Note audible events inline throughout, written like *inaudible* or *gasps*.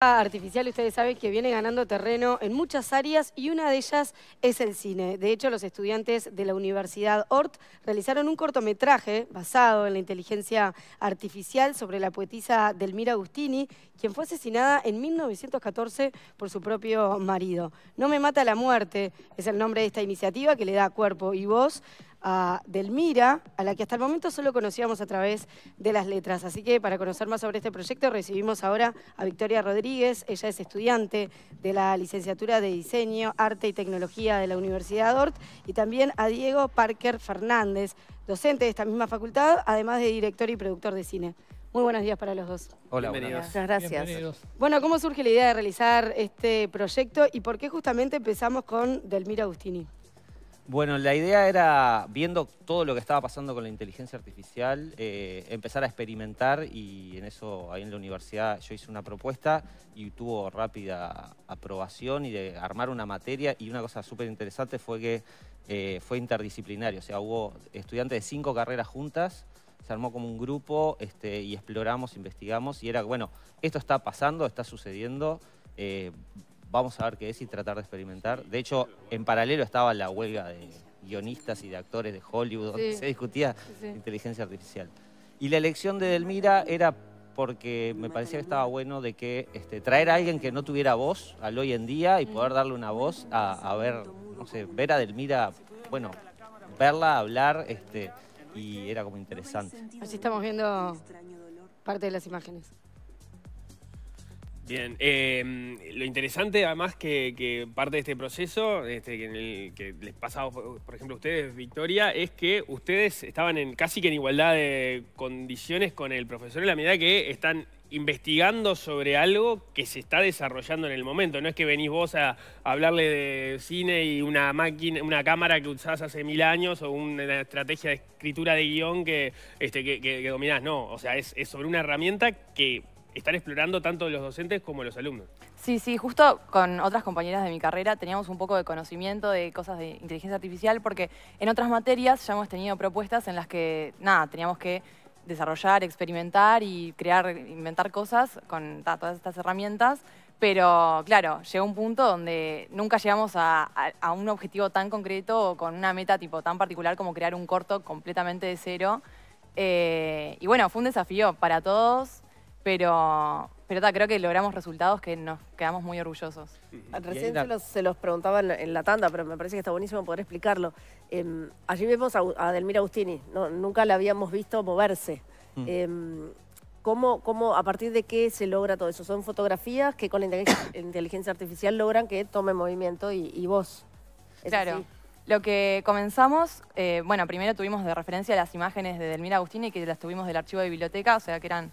artificial, ustedes saben que viene ganando terreno en muchas áreas y una de ellas es el cine. De hecho, los estudiantes de la Universidad Ort realizaron un cortometraje basado en la inteligencia artificial sobre la poetisa Delmira Agustini, quien fue asesinada en 1914 por su propio marido. No me mata la muerte es el nombre de esta iniciativa que le da cuerpo y voz a Delmira, a la que hasta el momento solo conocíamos a través de las letras. Así que para conocer más sobre este proyecto recibimos ahora a Victoria Rodríguez. Ella es estudiante de la licenciatura de Diseño, Arte y Tecnología de la Universidad de Ort y también a Diego Parker Fernández, docente de esta misma facultad, además de director y productor de cine. Muy buenos días para los dos. Hola, Muchas gracias. Bueno, ¿cómo surge la idea de realizar este proyecto y por qué justamente empezamos con Delmira Agustini? Bueno, la idea era, viendo todo lo que estaba pasando con la inteligencia artificial, eh, empezar a experimentar y en eso, ahí en la universidad, yo hice una propuesta y tuvo rápida aprobación y de armar una materia y una cosa súper interesante fue que eh, fue interdisciplinario, o sea, hubo estudiantes de cinco carreras juntas, se armó como un grupo este, y exploramos, investigamos y era, bueno, esto está pasando, está sucediendo, eh, vamos a ver qué es y tratar de experimentar. De hecho, en paralelo estaba la huelga de guionistas y de actores de Hollywood, donde se discutía inteligencia artificial. Y la elección de Delmira era porque me parecía que estaba bueno de que este, traer a alguien que no tuviera voz al hoy en día y poder mm. darle una voz a, a ver, no sé, ver a Delmira, bueno, verla, hablar, este, y era como interesante. Así estamos viendo parte de las imágenes. Bien, em, lo interesante además que, parte de este proceso, este, que, les pasaba, por ejemplo, a ustedes, Victoria, es que ustedes estaban en casi que en igualdad de condiciones con el profesor en la medida que están investigando sobre algo que se está desarrollando en el momento. No es que venís vos a, hablarle de cine y una máquina, una cámara que usabas hace mil años o una estrategia de escritura de guión que, este, que, dominás. No, o sea, es sobre una herramienta que están explorando tanto los docentes como los alumnos. Sí, sí, justo con otras compañeras de mi carrera teníamos un poco de conocimiento de cosas de inteligencia artificial porque en otras materias ya hemos tenido propuestas en las que, nada, teníamos que desarrollar, experimentar y crear, inventar cosas con todas estas herramientas. Pero claro, llegó un punto donde nunca llegamos a, un objetivo tan concreto o con una meta tipo tan particular como crear un corto completamente de cero. Eh, y bueno, fue un desafío para todos, pero, pero creo que logramos resultados que nos quedamos muy orgullosos. Ah, recién se los, preguntaba en, la tanda, pero me parece que está buenísimo poder explicarlo. Em, allí vemos a, a Delmira Agustini, nunca la habíamos visto moverse. Mm. Em, a partir de qué se logra todo eso? ¿Son fotografías que con la *coughs* inteligencia, artificial logran que tome movimiento y, vos. voz? claro. Lo que comenzamos, eh, bueno, primero tuvimos de referencia las imágenes de Delmira Agustini que las tuvimos del archivo de biblioteca, o sea que eran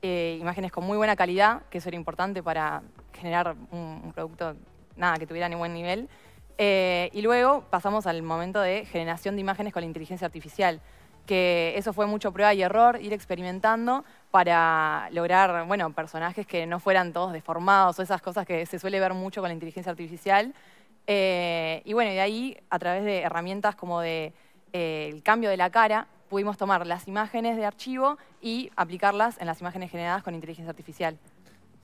eh, imágenes con muy buena calidad, que eso era importante para generar un, producto nada, que tuviera ni buen nivel. Eh, y luego pasamos al momento de generación de imágenes con la inteligencia artificial, que eso fue mucho prueba y error, ir experimentando para lograr, personajes que no fueran todos deformados o esas cosas que se suele ver mucho con la inteligencia artificial. Eh, y bueno, de ahí, a través de herramientas como de, el cambio de la cara, pudimos tomar las imágenes de archivo y aplicarlas en las imágenes generadas con inteligencia artificial.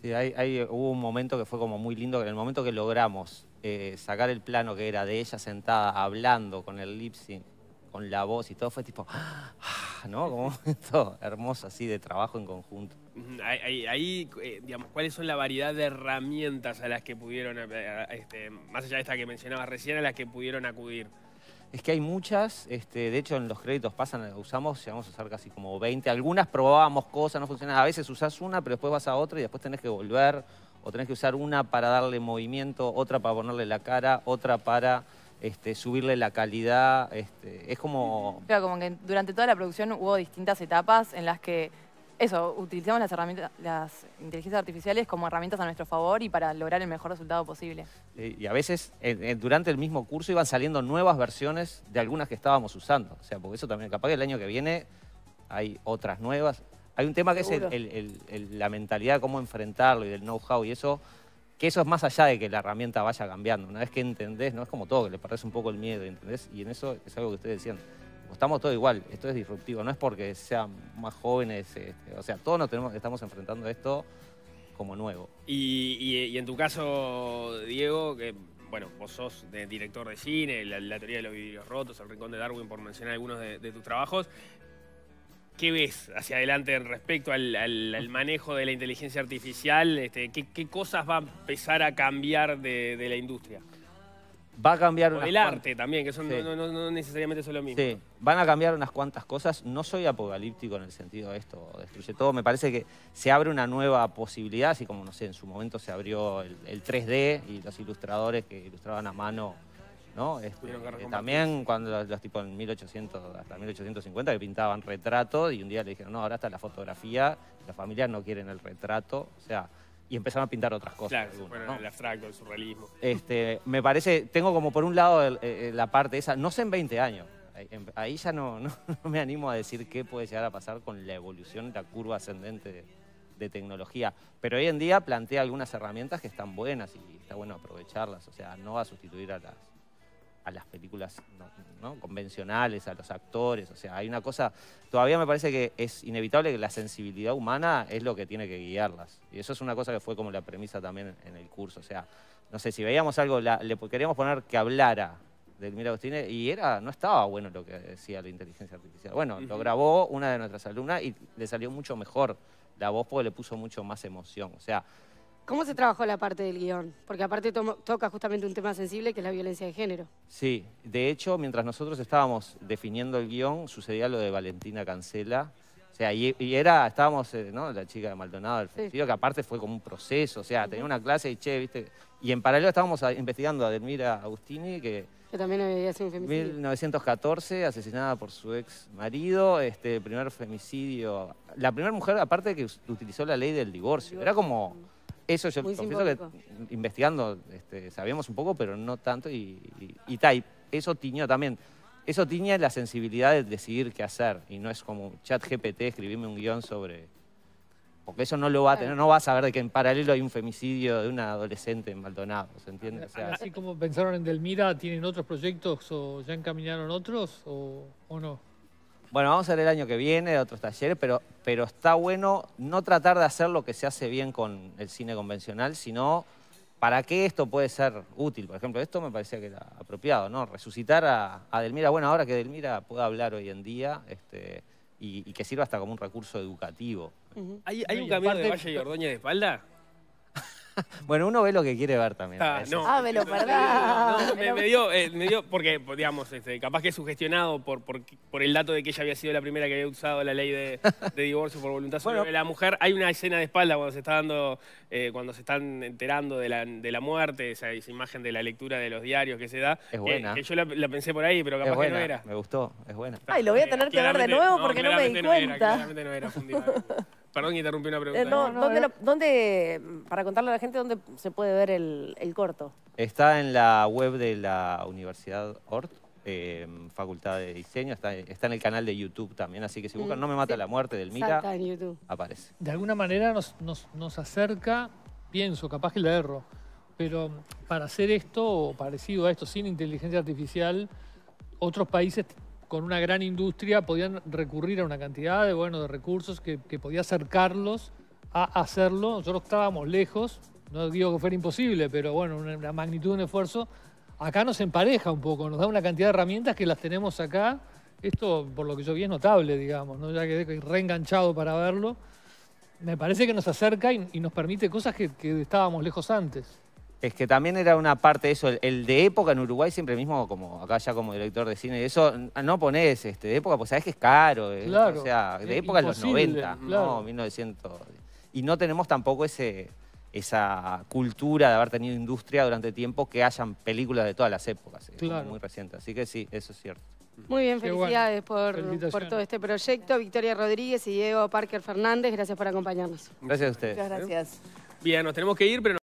Sí, hay, hubo un momento que fue como muy lindo, en el momento que logramos eh, sacar el plano que era de ella sentada hablando con el lipsing, con la voz y todo, fue tipo, *gasps* ah, ¿no? Como un momento hermoso así de trabajo en conjunto. Ahí, eh, digamos, ¿cuáles son la variedad de herramientas a las que pudieron, eh, este, más allá de esta que mencionabas recién, a las que pudieron acudir? es que hay muchas, este, de hecho en los créditos pasan, usamos, llegamos a usar casi como 20, algunas probábamos cosas, no funcionaban, a veces usás una pero después vas a otra y después tenés que volver, o tenés que usar una para darle movimiento, otra para ponerle la cara, otra para... Este, subirle la calidad, este, es como... Claro, como que durante toda la producción hubo distintas etapas en las que eso, utilizamos las herramientas, las inteligencias artificiales como herramientas a nuestro favor y para lograr el mejor resultado posible. Eh, y a veces durante el mismo curso iban saliendo nuevas versiones de algunas que estábamos usando. O sea, porque eso también, capaz que el año que viene hay otras nuevas. Hay un tema que es la mentalidad, cómo enfrentarlo y del know-how y eso, que eso es más allá de que la herramienta vaya cambiando. Una vez que entendés, no es como todo, que le perdés un poco el miedo, ¿entendés? Y en eso es algo que ustedes decían estamos todos igual, esto es disruptivo, no es porque sean más jóvenes, este, o sea, todos nos tenemos, estamos enfrentando esto como nuevo. Y, en tu caso, Diego, que bueno, vos sos director de cine, la, teoría de los vidrios rotos, el rincón de Darwin, por mencionar algunos de, tus trabajos. ¿Qué ves hacia adelante respecto al, manejo de la inteligencia artificial? Este, ¿qué, cosas va a empezar a cambiar de la industria? Va a cambiar el arte también, que no, necesariamente son lo mismo. Sí, van a cambiar unas cuantas cosas. No soy apocalíptico en el sentido de esto, destruye todo. Me parece que se abre una nueva posibilidad, así como, no sé, en su momento se abrió el, 3D y los ilustradores que ilustraban a mano, ¿no? Este, eh, también cuando los, tipos en 1800 hasta 1850 que pintaban retratos y un día le dijeron, no, ahora está la fotografía, las familias no quieren el retrato. O sea, y empezaron a pintar otras cosas. Claro, el abstracto, el surrealismo. Este, me parece, tengo como por un lado eh, la parte esa, no sé en 20 años, ahí ya no, *laughs* no, me animo a decir qué puede llegar a pasar con la evolución, la curva ascendente de, tecnología. Pero hoy en día plantea algunas herramientas que están buenas y está bueno aprovecharlas. O sea, no va a sustituir a las a las películas convencionales, a los actores. O sea, hay una cosa, todavía me parece que es inevitable que la sensibilidad humana es lo que tiene que guiarlas. Y eso es una cosa que fue como la premisa también en el curso. O sea, no sé, si veíamos algo, le queríamos poner que hablara del Elmira Agostini y era, no estaba bueno lo que decía la inteligencia artificial. Bueno, lo grabó una de nuestras alumnas y le salió mucho mejor la voz porque le puso mucho más emoción. O sea, ¿Cómo se trabajó la parte del guión? Porque aparte toca justamente un tema sensible que es la violencia de género. Sí, de hecho, mientras nosotros estábamos definiendo el guión, sucedía lo de Valentina Cancela. O sea, y, era, estábamos, eh, ¿no? La chica de Maldonado, el Femicidio, que aparte fue como un proceso. O sea, tenía una clase y che, viste. Y en paralelo estábamos investigando a Delmira Agustini, que que también había sido un femicidio. 1914, asesinada por su ex marido, este primer femicidio. La primera mujer, aparte, que utilizó la ley del divorcio. Era como eso yo confieso que investigando este, sabíamos un poco, pero no tanto. Y, y, eso tiñó también. Eso tiñe la sensibilidad de decidir qué hacer. Y no es como chat GPT, escribirme un guión sobre... Porque eso no lo va a tener, no va a saber de que en paralelo hay un femicidio de una adolescente en Maldonado, ¿se entiende? Así como pensaron en Delmira, ¿tienen otros proyectos o ya encaminaron otros o no? bueno, vamos a ver el año que viene, otros talleres, pero, pero está bueno no tratar de hacer lo que se hace bien con el cine convencional, sino para qué esto puede ser útil. Por ejemplo, esto me parecía que era apropiado, ¿no? Resucitar a, a Delmira, bueno, ahora que Delmira pueda hablar hoy en día este, y, que sirva hasta como un recurso educativo. ¿Hay, un camino de Valle y Ordoña de espalda? *laughs* bueno, uno ve lo que quiere ver también. Ah, ah me lo *laughs* perdí. me, dio, eh, me, dio, porque, digamos, este, capaz que es sugestionado por, por, por, el dato de que ella había sido la primera que había usado la ley de, divorcio por voluntad sobre la mujer. Hay una escena de espalda cuando se está dando, eh, cuando se están enterando de la, muerte, esa, imagen de la lectura de los diarios que se da. Es buena. yo la, pensé por ahí, pero capaz que no era. Me gustó, es buena. Ay, lo voy a tener que ver de nuevo porque no, me di cuenta. no era, *laughs* Perdón, interrumpí una pregunta. Eh, eh. ¿dónde, para contarle a la gente, dónde se puede ver el, corto? Está en la web de la Universidad Ort, eh, Facultad de Diseño, está, en el canal de YouTube también, así que si buscan mm, No me mata la muerte del Mira, aparece. De alguna manera nos, acerca, pienso, capaz que la erro, pero para hacer esto o parecido a esto sin inteligencia artificial, otros países con una gran industria podían recurrir a una cantidad de, bueno, de recursos que, podía acercarlos a hacerlo. Nosotros estábamos lejos, no digo que fuera imposible, pero bueno, una magnitud de un esfuerzo. Acá nos empareja un poco, nos da una cantidad de herramientas que las tenemos acá. Esto, por lo que yo vi, es notable, digamos, ya quedé reenganchado para verlo. Me parece que nos acerca y, nos permite cosas que estábamos lejos antes es que también era una parte de eso, el, de época en Uruguay siempre mismo, como acá ya como director de cine, eso no ponés este, de época, pues sabes que es caro, eh, claro, o sea, de época en los 90, no, 1900. Y no tenemos tampoco ese esa cultura de haber tenido industria durante tiempo que hayan películas de todas las épocas, eh, muy reciente, así que sí, eso es cierto. Muy bien, felicidades por, por, todo este proyecto. Victoria Rodríguez y Diego Parker Fernández, gracias por acompañarnos. Gracias a ustedes. Muchas gracias. Bien, nos tenemos que ir, pero...